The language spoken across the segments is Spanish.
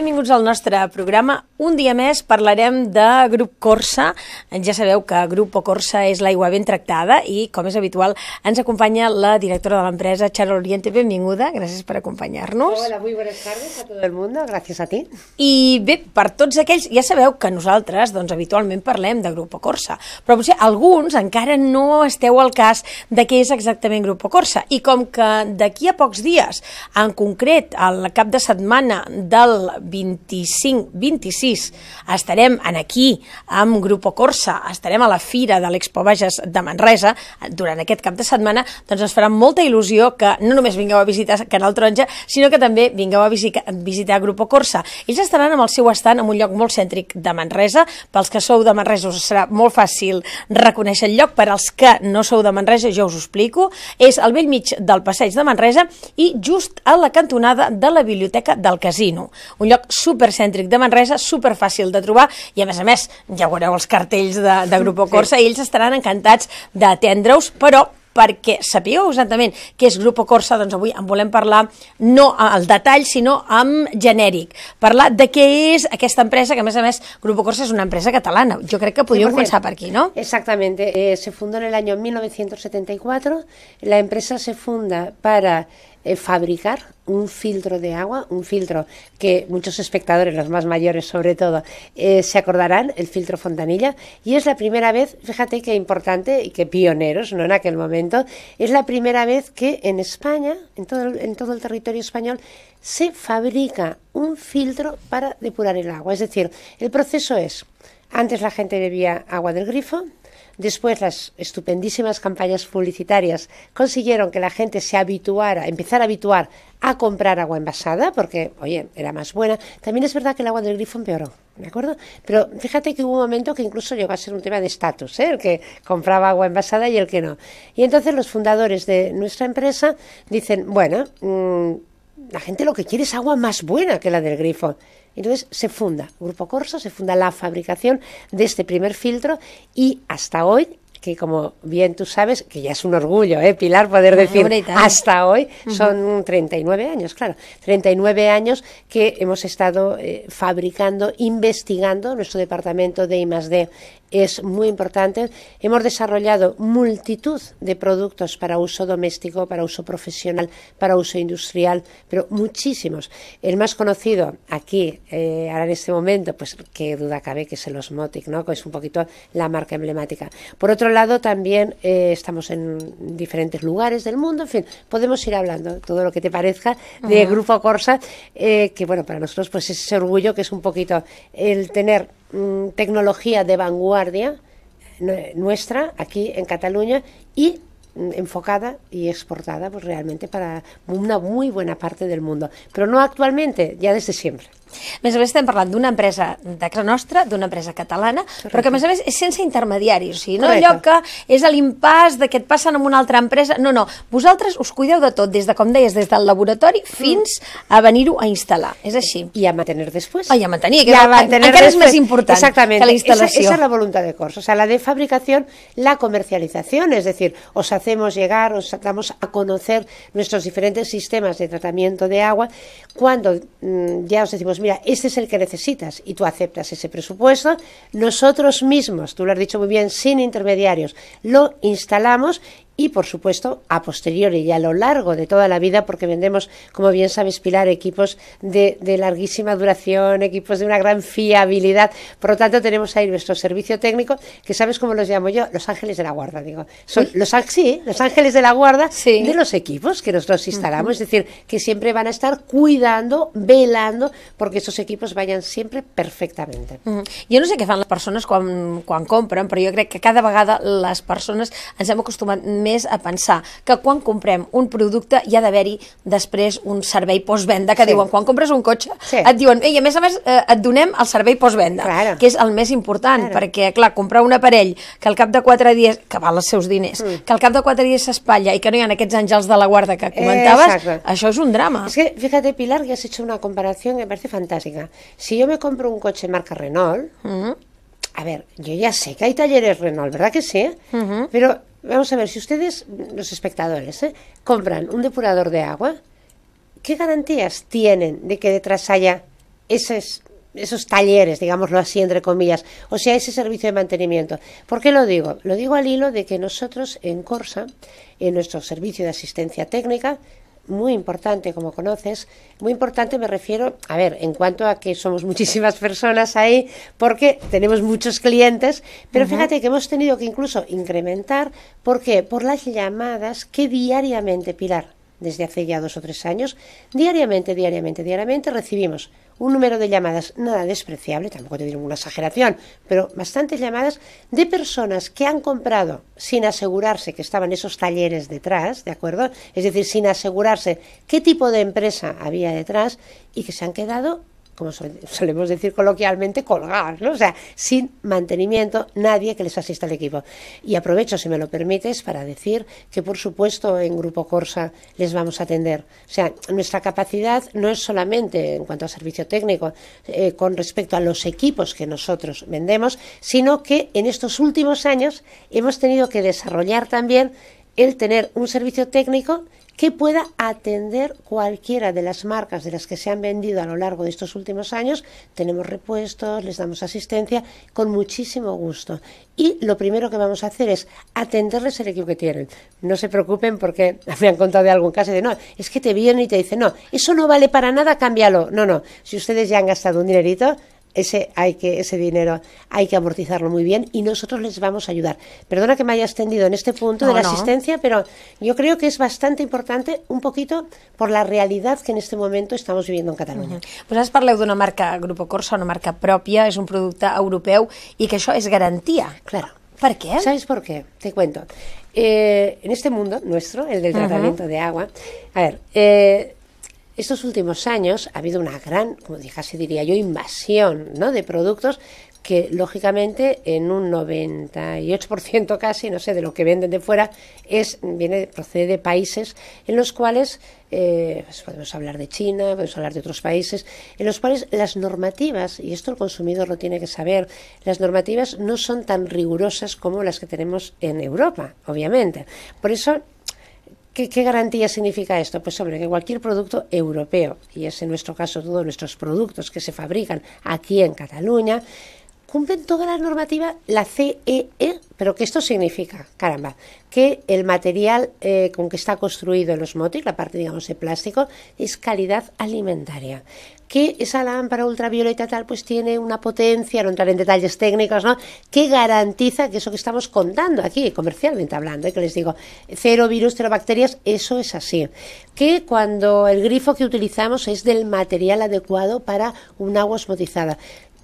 Benvinguts al nostre programa. Un dia més parlarem de grup Corsa. Ja sabeu que grup o Corsa és l'aigua ben tractada i, com és habitual, ens acompanya la directora de l'empresa, Charo Oriente. Benvinguda, gràcies per acompanyar-nos. Hola, muy buenas tardes a todo el mundo, gràcies a ti. I bé, per tots aquells, ja sabeu que nosaltres, doncs, habitualment parlem de grup o Corsa, però potser alguns encara no esteu al cas de què és exactament grup o Corsa. I com que d'aquí a pocs dies, en concret, al cap de setmana del 25-26 estarem en aquí amb Grupo Corsa, estarem a la Fira de l'Expo Bages de Manresa durant aquest cap de setmana, doncs ens farà molta il·lusió que no només vingueu a visitar Canal Taronja, sinó que també vingueu a visitar, visitar Grupo Corsa. Ells estaran amb el seu estant en un lloc molt cèntric de Manresa. Pels que sou de Manresa us serà molt fàcil reconèixer el lloc. Per als que no sou de Manresa, jo us ho explico. És al vell mig del passeig de Manresa i just a la cantonada de la Biblioteca del Casino. Un lloc lloc supercèntric de Manresa, superfàcil de trobar, i a més a més, ja veureu els cartells de, de Grupo Corsa, sí. i ells estaran encantats d'atendre-us, però perquè sapigueu exactament què és Grupo Corsa, doncs avui en volem parlar no al detall, sinó amb genèric. Parlar de què és aquesta empresa, que a més a més Grupo Corsa és una empresa catalana. Jo crec que podríem sí, començar per aquí, ¿no? Exactament. Eh, se fundó en el año 1974. La empresa se funda para Eh, fabricar un filtro de agua, un filtro que muchos espectadores, los más mayores sobre todo, eh, se acordarán, el filtro Fontanilla, y es la primera vez, fíjate qué importante y qué pioneros, ¿no? En aquel momento, es la primera vez que en España, en todo el territorio español, se fabrica un filtro para depurar el agua. Es decir, el proceso es, antes la gente bebía agua del grifo, Después las estupendísimas campañas publicitarias consiguieron que la gente se habituara, empezara a habituar a comprar agua envasada, porque, oye, era más buena. También es verdad que el agua del grifo empeoró, ¿me acuerdo? Pero fíjate que hubo un momento que incluso llegó a ser un tema de estatus, ¿eh? el que compraba agua envasada y el que no. Y entonces los fundadores de nuestra empresa dicen, bueno, mm, la gente lo que quiere es agua más buena que la del grifo. Entonces se funda, Grupo Corso, se funda la fabricación de este primer filtro y hasta hoy que como bien tú sabes, que ya es un orgullo, ¿eh, Pilar, poder decir hasta hoy, son 39 años, claro, 39 años que hemos estado eh, fabricando, investigando, nuestro departamento de I+.D es muy importante. Hemos desarrollado multitud de productos para uso doméstico, para uso profesional, para uso industrial, pero muchísimos. El más conocido aquí, eh, ahora en este momento, pues que duda cabe que es el Osmotic, ¿no? que es un poquito la marca emblemática. Por otro lado, también eh, estamos en diferentes lugares del mundo, en fin, podemos ir hablando todo lo que te parezca de Grupo Corsa, eh, que bueno, para nosotros pues es ese orgullo que es un poquito el tener Mm, tecnología de vanguardia eh, nuestra aquí en Cataluña y mm, enfocada y exportada pues realmente para una muy buena parte del mundo, pero no actualmente, ya desde siempre me més a més, estem parlant d'una empresa de casa de una empresa catalana, porque però que a més a és no allò que és l'impàs de que pasan passen una otra empresa, no, no, vosaltres os cuideu de tot, des de, com deies, des del fins mm. a venir a instalar es així. y a mantenir després. Ah, a mantenir, que a mantener después. la Esa, es la voluntad de cosas o sea, la de fabricación, la comercialización, es decir, os hacemos llegar, os damos a conocer nuestros diferentes sistemas de tratamiento de agua, cuando mm, ya os decimos, pues mira, este es el que necesitas y tú aceptas ese presupuesto. Nosotros mismos, tú lo has dicho muy bien, sin intermediarios, lo instalamos y, por supuesto, a posteriori y a lo largo de toda la vida, porque vendemos, como bien sabes, Pilar, equipos de, larguísima duración, equipos de una gran fiabilidad. Por lo tanto, tenemos ahí nuestro servicio técnico, que sabes cómo los llamo yo, los ángeles de la guarda, digo. Son ¿Sí? los, ángeles de la guarda de los equipos que nosotros instalamos, es decir, que siempre van a estar cuidando, velando, porque esos equipos vayan siempre perfectamente. yo no sé qué fan las personas cuando compran, pero yo creo que cada vagada las personas, han se han més a pensar que quan comprem un producte hi ha d'haver-hi després un servei postvenda que sí. diuen, quan compres un cotxe sí. et diuen, i a més a més eh, et donem el servei postvenda, claro. que és el més important claro. perquè, clar, comprar un aparell que al cap de quatre dies, que val els seus diners mm. que al cap de quatre dies s'espatlla i que no hi ha aquests àngels de la guarda que comentaves, Exacto. això és un drama. Es que, fíjate, Pilar, que has hecho una comparación que me parece fantástica. Si yo me compro un cotxe marca Renault, mm -hmm. A ver, yo ya sé que hay talleres Renault, ¿verdad que sí? Uh mm-hmm. -huh. Pero Vamos a ver, si ustedes, los espectadores, ¿eh? compran un depurador de agua, ¿qué garantías tienen de que detrás haya esos, esos talleres, digámoslo así, entre comillas, o sea, ese servicio de mantenimiento? ¿Por qué lo digo? Lo digo al hilo de que nosotros en Corsa, en nuestro servicio de asistencia técnica, muy importante, como conoces. Muy importante me refiero, a ver, en cuanto a que somos muchísimas personas ahí, porque tenemos muchos clientes, pero fíjate que hemos tenido que incluso incrementar, ¿por qué? Por las llamadas que diariamente, Pilar, desde hace ya dos o tres años, diariamente, diariamente, diariamente recibimos un número de llamadas nada despreciable, tampoco te digo una exageración, pero bastantes llamadas de personas que han comprado sin asegurarse que estaban esos talleres detrás, ¿de acuerdo? Es decir, sin asegurarse qué tipo de empresa había detrás y que se han quedado como solemos decir coloquialmente, colgar, ¿no? O sea, sin mantenimiento, nadie que les asista al equipo. Y aprovecho, si me lo permites, para decir que, por supuesto, en Grupo Corsa les vamos a atender. O sea, nuestra capacidad no es solamente en cuanto a servicio técnico eh, con respecto a los equipos que nosotros vendemos, sino que en estos últimos años hemos tenido que desarrollar también el tener un servicio técnico que pueda atender cualquiera de las marcas de las que se han vendido a lo largo de estos últimos años. Tenemos repuestos, les damos asistencia con muchísimo gusto. Y lo primero que vamos a hacer es atenderles el equipo que tienen. No se preocupen porque me han contado de algún caso de no, es que te vienen y te dicen, no, eso no vale para nada, cámbialo. No, no, si ustedes ya han gastado un dinerito, ese, hay que, ese dinero hay que amortizarlo muy bien y nosotros les vamos a ayudar. Perdona que me haya extendido en este punto de la asistencia, pero yo creo que es bastante importante un poquito por la realidad que en este momento estamos viviendo en Cataluña Pues has hablado de una marca Grupo Corsa, una marca propia, es un producto europeo Y que eso es garantía Claro. ¿Por qué? ¿Sabes por qué? Te cuento. Eh, en este mundo nuestro, el del tratamiento de agua, a ver, eh, estos últimos años ha habido una gran, como casi diría yo, invasión ¿no? de productos que lógicamente en un 98% casi, no sé, de lo que venden de fuera es viene procede de países en los cuales eh, pues podemos hablar de China, podemos hablar de otros países, en los cuales las normativas, y esto el consumidor lo tiene que saber, las normativas no son tan rigurosas como las que tenemos en Europa, obviamente. Por eso ¿Qué, garantía significa esto? Pues sobre que cualquier producto europeo, y es en nuestro caso todos nuestros productos que se fabrican aquí en Cataluña, cumplen toda la normativa, la CEE, e, pero que esto significa, caramba, que el material eh, con que está construido los motos, la parte digamos de plástico, es calidad alimentaria que esa lámpara ultravioleta tal pues tiene una potencia, no entrar en detalles técnicos, ¿no? Que garantiza que eso que estamos contando aquí, comercialmente hablando, ¿eh? que les digo, cero virus, cero bacterias, eso es así. Que cuando el grifo que utilizamos es del material adecuado para un agua osmotizada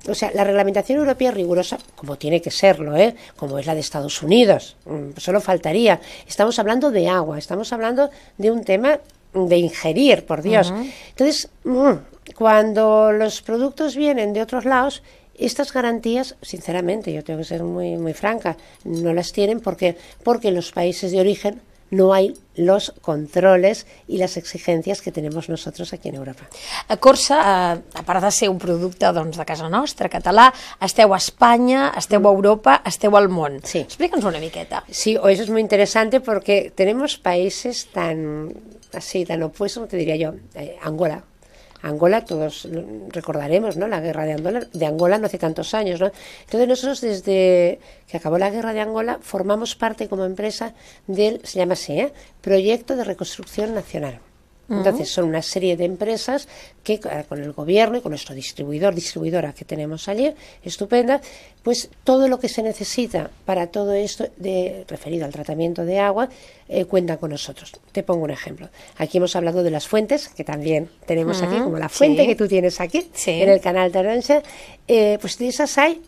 o sea, la reglamentación europea es rigurosa, como tiene que serlo, ¿eh? como es la de Estados Unidos, mm, solo faltaría. Estamos hablando de agua, estamos hablando de un tema de ingerir, por Dios. Entonces, mm, cuando los productos vienen de otros lados, estas garantías, sinceramente, yo tengo que ser muy, muy franca, no las tienen porque, porque los países de origen no hay los controles y las exigencias que tenemos nosotros aquí en Europa. A Corsa, eh, a part de ser un producte doncs, de casa nostra, català, esteu a Espanya, esteu a mm. Europa, esteu al món. Sí. Explica'ns una miqueta. Sí, eso es muy interesante porque tenemos países tan, Sí, tan opuestos, te diría yo, eh, Angola, Angola, todos recordaremos, ¿no? La guerra de Angola, de Angola no hace tantos años, ¿no? Entonces nosotros desde que acabó la guerra de Angola formamos parte como empresa del, se llama SEA, Proyecto de Reconstrucción Nacional. Entonces, son una serie de empresas que ah, con el gobierno y con nuestro distribuidor, distribuidora que tenemos allí, estupenda, pues todo lo que se necesita para todo esto referido al tratamiento de agua eh, cuenta con nosotros. Te pongo un ejemplo. Aquí hemos hablado de las fuentes, que también tenemos aquí, como la fuente que tú tienes aquí en el canal de Arancha. Eh, pues de esas hay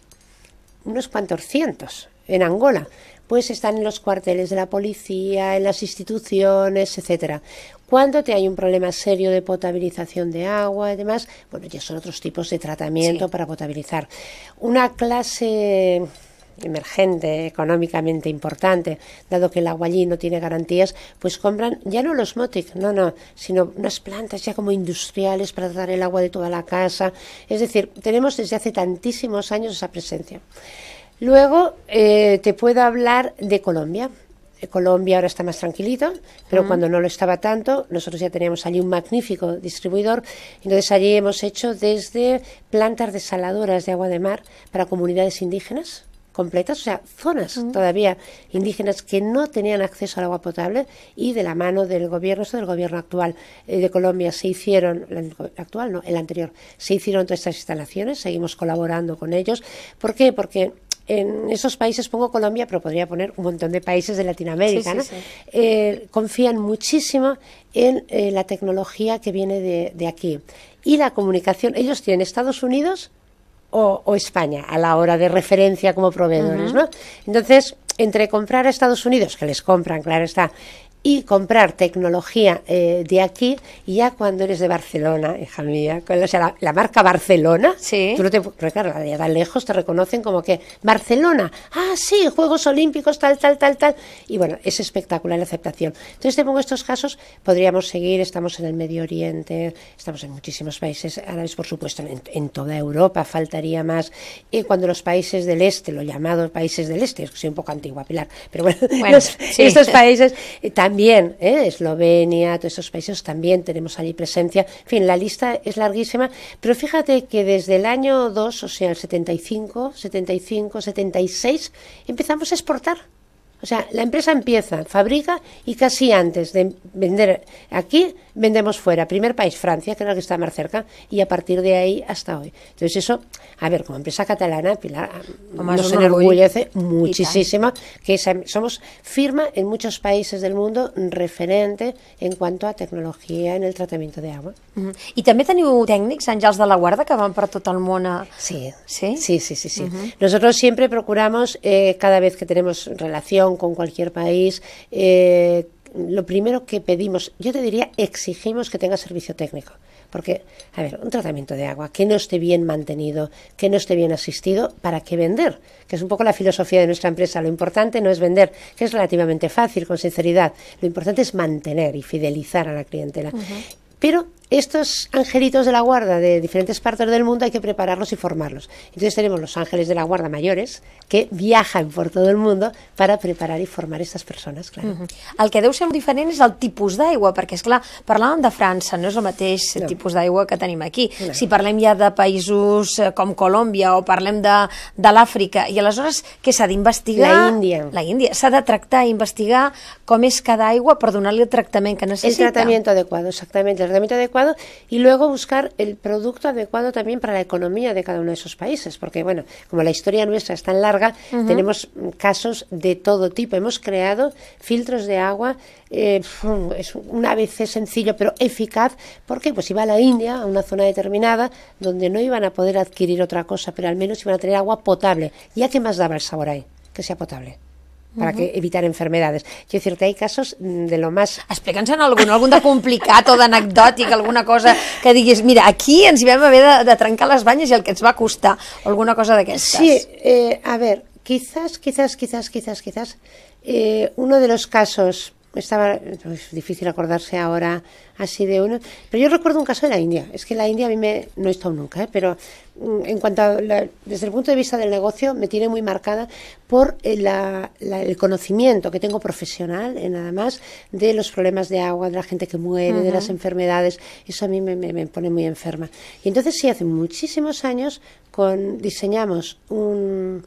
unos cuantos cientos en Angola pues están en los cuarteles de la policía, en las instituciones, etcétera. Cuando te hay un problema serio de potabilización de agua y demás, bueno, ya son otros tipos de tratamiento para potabilizar. Una clase emergente, económicamente importante, dado que el agua allí no tiene garantías, pues compran ya no los Motic, no, no, sino unas plantas ya como industriales para tratar el agua de toda la casa. Es decir, tenemos desde hace tantísimos años esa presencia. Luego eh, te puedo hablar de Colombia. Eh, Colombia ahora está más tranquilito, pero cuando no lo estaba tanto, nosotros ya teníamos allí un magnífico distribuidor. Entonces allí hemos hecho desde plantas desaladoras de agua de mar para comunidades indígenas completas, o sea, zonas todavía indígenas que no tenían acceso al agua potable y de la mano del gobierno, del gobierno actual eh, de Colombia, se hicieron, el actual no, el anterior, se hicieron todas estas instalaciones, seguimos colaborando con ellos. ¿Por qué? Porque en esos países, pongo Colombia, pero podría poner un montón de países de Latinoamérica, ¿no? Eh, confían muchísimo en eh, la tecnología que viene de, aquí. Y la comunicación, ellos tienen Estados Unidos o, España a la hora de referencia como proveedores, ¿no? Entonces, entre comprar a Estados Unidos, que les compran, claro está, y comprar tecnología eh, de aquí ya cuando eres de Barcelona, hija mía, o sea, la, marca Barcelona, sí. no te, porque claro, de lejos te reconocen como que Barcelona, ah, sí, Juegos Olímpicos, tal, tal, tal, tal, y bueno, es espectacular la aceptación. Entonces, te pongo estos casos, podríamos seguir, estamos en el Medio Oriente, estamos en muchísimos países árabes, por supuesto, en, toda Europa faltaría más, y cuando los países del Este, lo llamado países del Este, soy un poco antigua, Pilar, pero bueno, estos países también eh, Bien, ¿eh? Eslovenia, todos esos países también tenemos allí presencia. En fin, la lista es larguísima, pero fíjate que desde el año 2, o sea, el 75, 75, 76, empezamos a exportar. O sea, la empresa empieza, fabrica y casi antes de vender aquí vendemos fuera. Primer país, Francia, que es el que está más cerca, y a partir de ahí hasta hoy. Entonces eso, a ver, como empresa catalana, Pilar, nos enorgullece muchísimo que somos firma en muchos países del mundo referente en cuanto a tecnología en el tratamiento de agua. Y también tenemos técnicos, angels de la Guarda, que van por total el Sí, sí, sí, sí. sí, Nosotros siempre procuramos, eh, cada vez que tenemos relación con cualquier país, eh, lo primero que pedimos, yo te diría, exigimos que tenga servicio técnico. Porque, a ver, un tratamiento de agua que no esté bien mantenido, que no esté bien asistido, ¿para qué vender? Que es un poco la filosofía de nuestra empresa. Lo importante no es vender, que es relativamente fácil, con sinceridad. Lo importante es mantener y fidelizar a la clientela. Pero estos angelitos de la guarda de diferentes partes del mundo hay que prepararlos y formarlos. Entonces tenemos los ángeles de la guarda mayores que viajan por todo el mundo para preparar i formar estas persones, claro. Uh -huh. El que deu ser diferent és el tipus d'aigua, perquè, és clar, parlàvem de França, no és el mateix no. tipus d'aigua que tenim aquí. No. Si parlem ja de països eh, com Colòmbia o parlem de, de l'Àfrica, i aleshores què s'ha d'investigar? La Índia. La Índia. S'ha de tractar i investigar com és cada aigua per donar-li el tractament que necessita. El tractament adequat, exactament. El tractament adequat y luego buscar el producto adecuado también para la economía de cada uno de esos países, porque bueno, como la historia nuestra es tan larga, tenemos casos de todo tipo. Hemos creado filtros de agua, eh, es una vez sencillo pero eficaz, porque pues iba a la India, a una zona determinada, donde no iban a poder adquirir otra cosa, pero al menos iban a tener agua potable. ¿Ya que más daba el sabor ahí? Que sea potable. para uh -huh. que evitar enfermedades. Quiero decirte, hay casos mm, de lo más... Explica'ns en algun, algun de complicat o d'anecdòtic, alguna cosa que diguis, mira, aquí ens hi vam haver de, de trencar les banyes i el que ens va costar, alguna cosa d'aquestes. Sí, eh, a ver, quizás, quizás, quizás, quizás, quizás, eh, uno de los casos estaba es pues, difícil acordarse ahora así de uno, pero yo recuerdo un caso de la India. Es que la India a mí me no he estado nunca, ¿eh? pero mm, en cuanto desde el punto de vista del negocio me tiene muy marcada por eh, el conocimiento que tengo profesional, eh, nada más, de los problemas de agua, de la gente que muere, de las enfermedades. Eso a mí me, pone muy enferma. Y entonces sí, hace muchísimos años con, diseñamos un,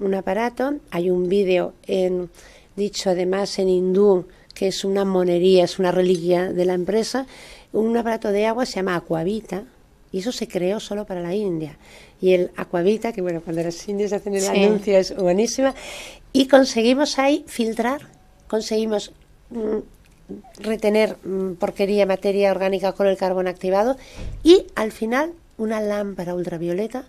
un aparato, hay un vídeo en dicho además en hindú que es una monería, es una reliquia de la empresa, un aparato de agua se llama Aquavita, y eso se creó solo para la India. Y el Aquavita, que bueno, cuando las indias hacen el anuncio es buenísima, y conseguimos ahí filtrar, conseguimos mm, retener mm, porquería, materia orgánica con el carbón activado, y al final una lámpara ultravioleta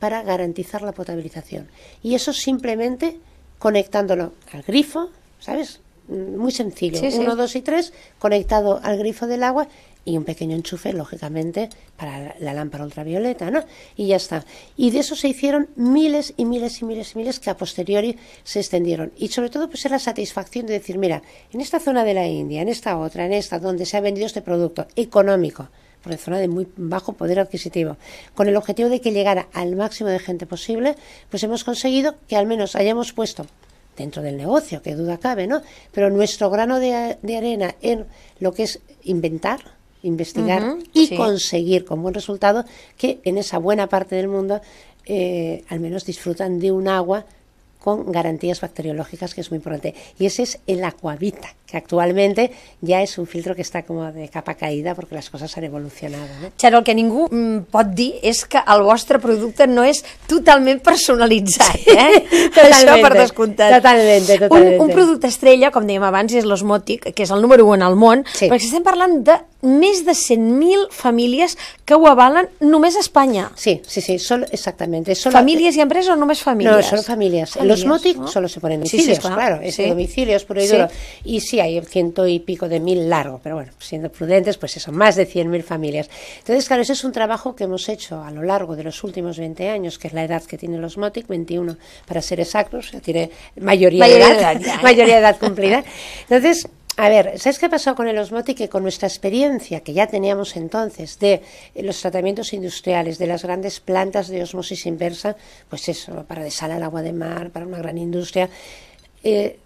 para garantizar la potabilización. Y eso simplemente conectándolo al grifo, ¿sabes? Mm, muy sencillo, uno, dos y tres, conectado al grifo del agua y un pequeño enchufe, lógicamente, para la lámpara ultravioleta, ¿no? Y ya está. Y de eso se hicieron miles y miles y miles y miles que a posteriori se extendieron. Y sobre todo, pues es la satisfacción de decir, mira, en esta zona de la India, en esta otra, en esta, donde se ha vendido este producto económico, por zona de muy bajo poder adquisitivo. Con el objetivo de que llegara al máximo de gente posible, pues hemos conseguido que al menos hayamos puesto dentro del negocio, que duda cabe, ¿no? Pero nuestro grano de, arena en lo que es inventar, investigar y conseguir con buen resultado que en esa buena parte del mundo eh, al menos disfrutan de un agua con garantías bacteriológicas, que es muy importante. Y ese es el Aquavita, que actualment ja és un filtro que està com de capa caïda perquè les coses han evolucionat. No? Xaro, el que ningú mm, pot dir és que el vostre producte no és totalment personalitzat, eh? Això per descomptat. Totalment, totalment. Un, un producte estrella, com dèiem abans, és l'osmòtic, que és el número 1 en el món, sí. perquè estem parlant de ...más de 100.000 familias que lo no només a Sí, sí, sí, solo, exactamente. son ¿Familias y empresas o nomás familias? No, son familias. En los MOTIC solo se ponen domicilios, claro. es domicilios y Y sí, hay ciento y pico de mil largo, pero bueno, siendo prudentes, pues eso, más de 100.000 familias. Entonces, claro, ese es un trabajo que hemos hecho a lo largo de los últimos 20 años, que es la edad que tienen los MOTIC, 21 para ser exactos, tiene mayoría, de edad, mayoría de edad cumplida. Entonces, a ver, ¿sabes qué pasó con el osmótico con nuestra experiencia que ya teníamos entonces de los tratamientos industriales, de las grandes plantas de osmosis inversa, pues eso, para desalar el agua de mar, para una gran industria, eh,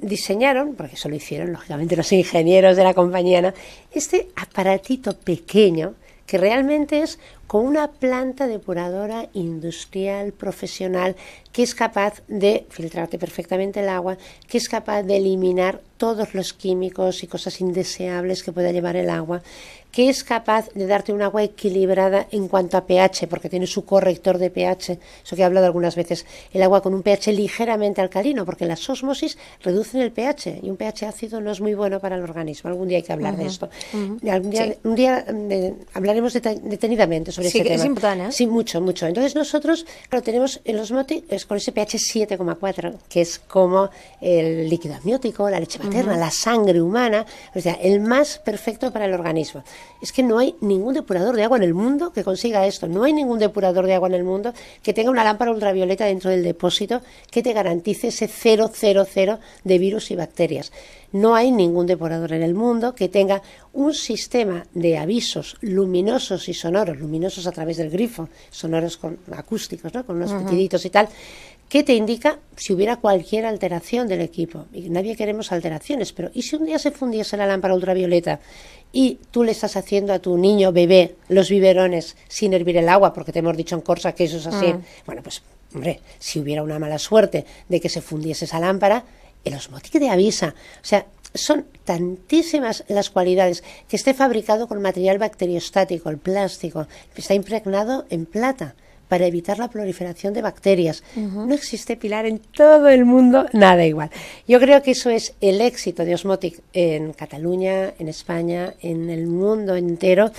diseñaron, porque eso lo hicieron lógicamente los ingenieros de la compañía, este aparatito pequeño que realmente es como una planta depuradora industrial profesional que es capaz de filtrarte perfectamente el agua, que es capaz de eliminar todos los químicos y cosas indeseables que pueda llevar el agua, que es capaz de darte un agua equilibrada en cuanto a pH, porque tiene su corrector de pH, eso que he hablado algunas veces, el agua con un pH ligeramente alcalino, porque las osmosis reducen el pH y un pH ácido no es muy bueno para el organismo. Algún día hay que hablar de esto. Algún día, Un día hablaremos detenidamente sobre sí, este que tema. Es importante. ¿eh? Sí, mucho, mucho. Entonces nosotros lo tenemos en los es con ese pH 7,4, que es como el líquido amniótico, la leche materna, la sangre humana, o sea, el más perfecto para el organismo. Es que no hay ningún depurador de agua en el mundo que consiga esto. No hay ningún depurador de agua en el mundo que tenga una lámpara ultravioleta dentro del depósito que te garantice ese cero de virus y bacterias. No hay ningún depurador en el mundo que tenga un sistema de avisos luminosos y sonoros, luminosos a través del grifo, sonoros con acústicos, ¿no? con unos chiquititos y tal, ¿Qué te indica si hubiera cualquier alteración del equipo. Y nadie queremos alteraciones, pero ¿y si un día se fundiese la lámpara ultravioleta y tú le estás haciendo a tu niño bebé los biberones sin hervir el agua, porque te hemos dicho en Corsa que eso es así? Mm. Bueno, pues, hombre, si hubiera una mala suerte de que se fundiese esa lámpara, el osmotic te avisa. O sea, son tantísimas las cualidades que esté fabricado con material bacteriostático, el plástico, que está impregnado en plata para evitar la proliferación de bacterias. No existe pilar en todo el mundo, nada igual. Yo creo que eso es el éxito de Osmotic en Cataluña, en España, en el mundo entero,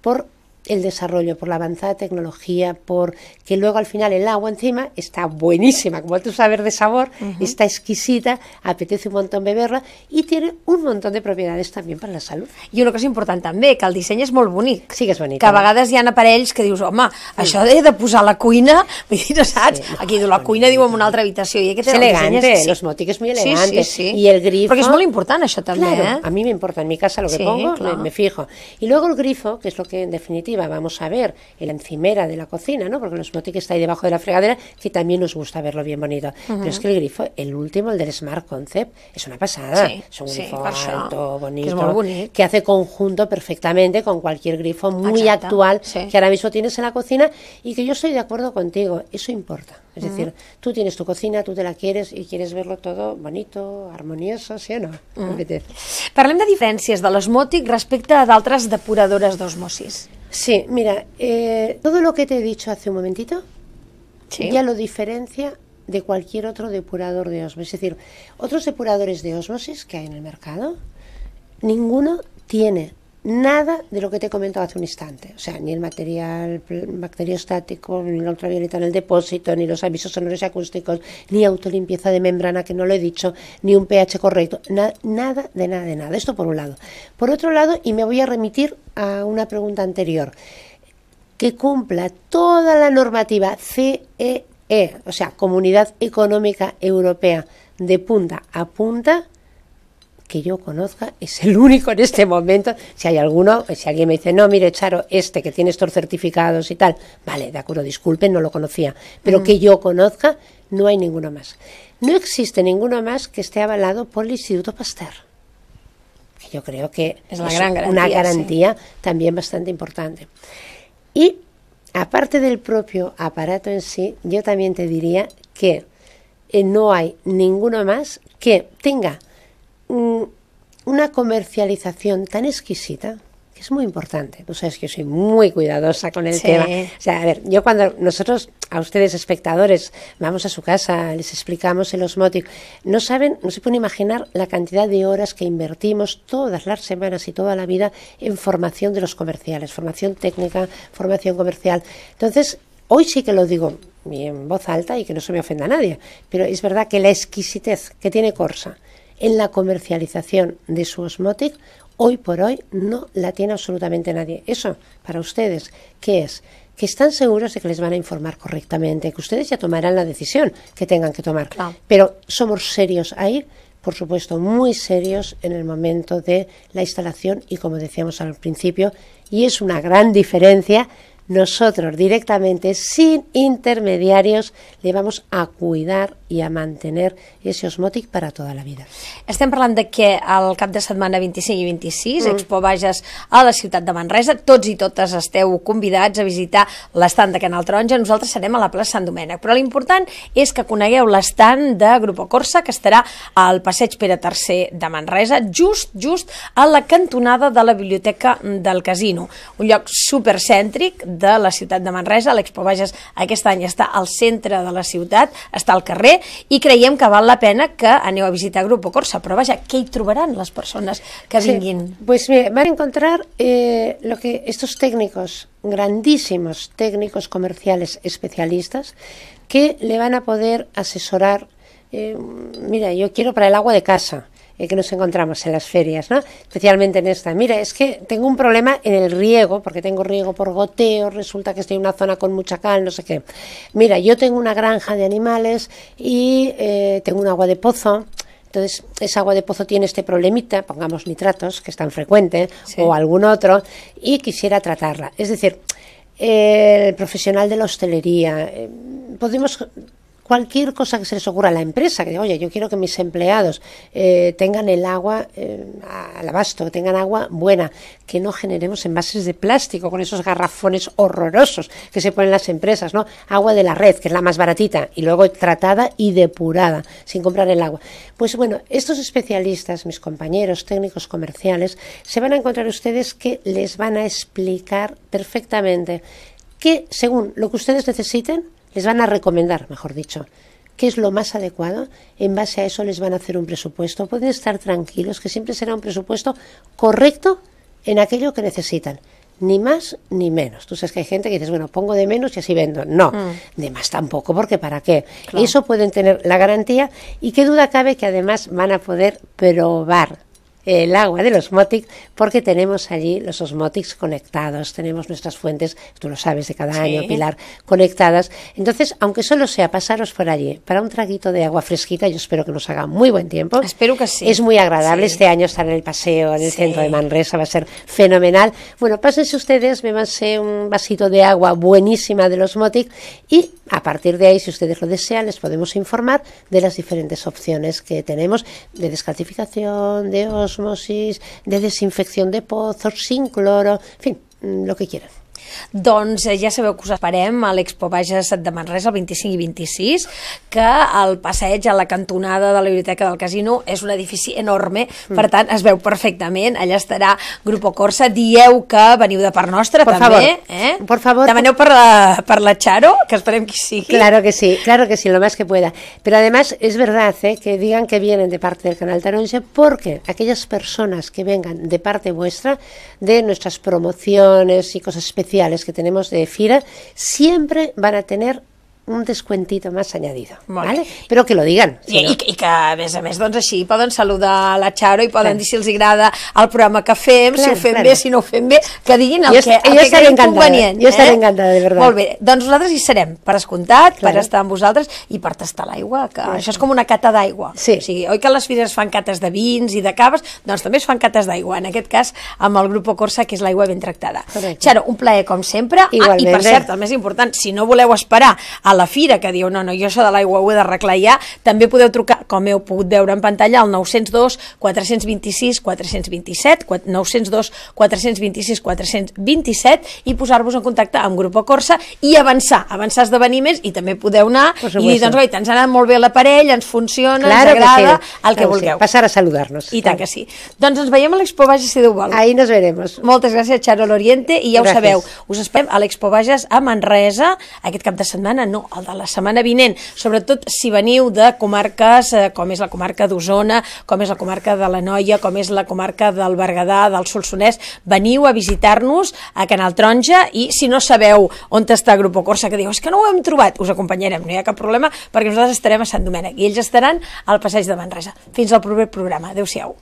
por el desarrollo, por la avanzada tecnología, por que luego al final el agua encima está buenísima, como tú sabes de sabor, está exquisita, apetece un montón beberla y tiene un montón de propiedades también para la salud. Y una cosa importante también, que el diseño es muy bonito, Sí que es bonic. Que a vegades hi ha aparells que dius, home, sí. això he de posar la cuina, vull dir, no saps? Aquí en la cuina digo en una otra habitación, I aquest és elegante, el eh? los motiques muy elegante. Y el grifo... porque es molt important això també, eh? a mí me importa, en mi casa lo que pongo me fijo. Y luego el grifo, que es lo que en definitiva vamos a ver, en la encimera de la cocina, ¿no? Porque los que está ahí debajo de la fregadera, que también nos gusta verlo bien bonito. Pero es que el grifo, el último, el del Smart Concept, es una pasada. es un grifo alto, bonito, que, hace conjunto perfectamente con cualquier grifo muy actual que ahora mismo tienes en la cocina y que yo estoy de acuerdo contigo, eso importa. Es decir, tú tienes tu cocina, tú te la quieres y quieres verlo todo bonito, armonioso, sí o no? Uh -huh. de diferencias de respecto respecto a depuradoras de osmosis. Sí, mira, eh, todo lo que te he dicho hace un momentito ya lo diferencia de cualquier otro depurador de osmosis. Es decir, otros depuradores de osmosis que hay en el mercado, ninguno tiene nada de lo que te he comentado hace un instante. O sea, ni el material bacteriostático, ni la ultravioleta en el depósito, ni los avisos sonores y acústicos, ni autolimpieza de membrana, que no lo he dicho, ni un pH correcto. nada de nada de nada. Esto por un lado. Por otro lado, y me voy a remitir a una pregunta anterior, que cumpla toda la normativa CEE, e, o sea, Comunidad Económica Europea, de punta a punta que yo conozca, es el único en este momento. Si hay alguno, si alguien me dice, no, mire, Charo, este que tiene estos certificados y tal, vale, de acuerdo, disculpen, no lo conocía, pero mm. que yo conozca, no hay ninguno más. No existe ninguno más que esté avalado por el Instituto Pasteur. yo creo que es, una, garantía, también bastante importante. Y aparte del propio aparato en sí, yo también te diría que eh, no hay ninguno más que tenga Mm, una comercialización tan exquisita que es muy importante. Tú sabes que soy muy cuidadosa con el tema. O sea, a ver, yo cuando nosotros, a ustedes espectadores, vamos a su casa, les explicamos el osmótico, no saben, no se pueden imaginar la cantidad de horas que invertimos todas las semanas y toda la vida en formación de los comerciales, formación técnica, formación comercial. Entonces, hoy sí que lo digo en voz alta y que no se me ofenda a nadie, pero es verdad que la exquisitez que tiene Corsa, en la comercialización de su Osmotic, hoy por hoy no la tiene absolutamente nadie. Eso, para ustedes, ¿qué es? que están seguros de que les van a informar correctamente, que ustedes ya tomarán la decisión que tengan que tomar. Pero somos serios ahí, por supuesto, muy serios en el momento de la instalación y, como decíamos al principio, y es una gran diferencia nosotros directamente, sin intermediarios, le vamos a cuidar i a mantenir ese osmòtic per a tota la vida. Estem parlant de que al cap de setmana 25 i 26, mm. Expo Bages a la ciutat de Manresa, tots i totes esteu convidats a visitar l'estand de Canal Taronja, nosaltres serem a la plaça Sant Domènec, però l'important és que conegueu l'estand de Grupo Corsa, que estarà al passeig Pere III de Manresa, just, just a la cantonada de la biblioteca del casino, un lloc supercèntric de la ciutat de Manresa. L'Expo Bages aquest any està al centre de la ciutat, està al carrer, i creiem que val la pena que aneu a visitar Grupo Corsa, però vaja, què hi trobaran les persones que vinguin? Sí, pues mire, van a encontrar eh, lo que estos técnicos, grandísimos técnicos comerciales especialistas, que le van a poder asesorar Eh, mira, yo quiero para el agua de casa, que nos encontramos en las ferias, ¿no? Especialmente en esta. Mira, es que tengo un problema en el riego, porque tengo riego por goteo, resulta que estoy en una zona con mucha cal, no sé qué. Mira, yo tengo una granja de animales y eh, tengo un agua de pozo. Entonces, esa agua de pozo tiene este problemita, pongamos nitratos, que es tan frecuente, o algún otro, y quisiera tratarla. Es decir, el profesional de la hostelería, eh, podemos cualquier cosa que se les ocurra a la empresa, que diga, oye, yo quiero que mis empleados eh, tengan el agua eh, al abasto, tengan agua buena, que no generemos envases de plástico con esos garrafones horrorosos que se ponen las empresas, ¿no? Agua de la red, que es la más baratita, y luego tratada y depurada, sin comprar el agua. Pues bueno, estos especialistas, mis compañeros técnicos comerciales, se van a encontrar ustedes que les van a explicar perfectamente que según lo que ustedes necesiten, les van a recomendar, mejor dicho, qué es lo más adecuado. En base a eso les van a hacer un presupuesto. Pueden estar tranquilos que siempre será un presupuesto correcto en aquello que necesitan. Ni más ni menos. Tú sabes que hay gente que dices, bueno, pongo de menos y así vendo. No, mm. de más tampoco, porque ¿para qué? Eso pueden tener la garantía y qué duda cabe que además van a poder probar el agua del Osmotic porque tenemos allí los Osmotics conectados, tenemos nuestras fuentes, tú lo sabes de cada año, Pilar, conectadas. Entonces, aunque solo sea pasaros por allí para un traguito de agua fresquita, yo espero que nos haga muy buen tiempo. Espero que sí. Es muy agradable este año estar en el paseo, en el centro de Manresa, va a ser fenomenal. Bueno, pásense ustedes, bebanse un vasito de agua buenísima del Osmotic y a partir de ahí, si ustedes lo desean, les podemos informar de las diferentes opciones que tenemos de descalcificación, de os de desinfección de pozos, sin cloro, en fin, lo que quieran. Doncs eh, ja sabeu que us esperem a l'Expo Bages de Manresa el 25 i 26, que el passeig a la cantonada de la Biblioteca del Casino és un edifici enorme, mm. per tant es veu perfectament, allà estarà Grupo Corsa, dieu que veniu de part nostra por també, favor, eh? Por favor. Demaneu per la, per la Charo, que esperem que sí. Claro que sí, claro que sí, lo más que pueda. Pero además es verdad eh, que digan que vienen de parte del Canal Taronja, porque aquellas personas que vengan de parte vuestra, de nuestras promociones y cosas especiales, que tenemos de FIRA siempre van a tener un descuentito más añadido, ¿vale? Però que lo digan. Si I, no. i, I que, a més a més, doncs així poden saludar la Charo i poden clar. dir si els agrada el programa que fem, clar, si ho fem clar. bé, si no ho fem bé, que diguin el jo, que, el jo que creguin convenient. Jo eh? estaré encantada, de veritat. Molt bé, doncs nosaltres hi serem, per escomptat, clar. per estar amb vosaltres i per tastar l'aigua, que sí. això és com una cata d'aigua. Sí. O sigui, oi que les fires fan cates de vins i de caves? Doncs també es fan cates d'aigua, en aquest cas amb el grup Corsa, que és l'aigua ben tractada. Correcte. Charo, un plaer com sempre. Igualment. Ah, I per cert, eh? el més important, si no voleu esperar a la fira que diu no, no, jo això de l'aigua ho he d'arreglar ja, també podeu trucar, com heu pogut veure en pantalla, al 902 426 427, 902 426 427 i posar-vos en contacte amb Grupo Corsa i avançar, avançar esdeveniments i també podeu anar pues i dir, doncs, oi, ens ha anat molt bé l'aparell, ens funciona, claro ens agrada, que sí. el que claro vulgueu. Sí. Passar a saludar-nos. I tant que sí. Doncs ens veiem a l'Expo Bages, si Déu vol. Ahí nos veremos. Moltes gràcies, Charo L'Oriente, i ja gràcies. ho sabeu, us esperem a l'Expo Bages a Manresa aquest cap de setmana, no, el de la setmana vinent, sobretot si veniu de comarques eh, com és la comarca d'Osona, com és la comarca de la Noia, com és la comarca del Berguedà, del Solsonès, veniu a visitar-nos a Canal Taronja i si no sabeu on està Grupo Corsa, que diu és que no ho hem trobat, us acompanyarem, no hi ha cap problema, perquè nosaltres estarem a Sant Domènec i ells estaran al passeig de Manresa. Fins al proper programa. Adéu-siau.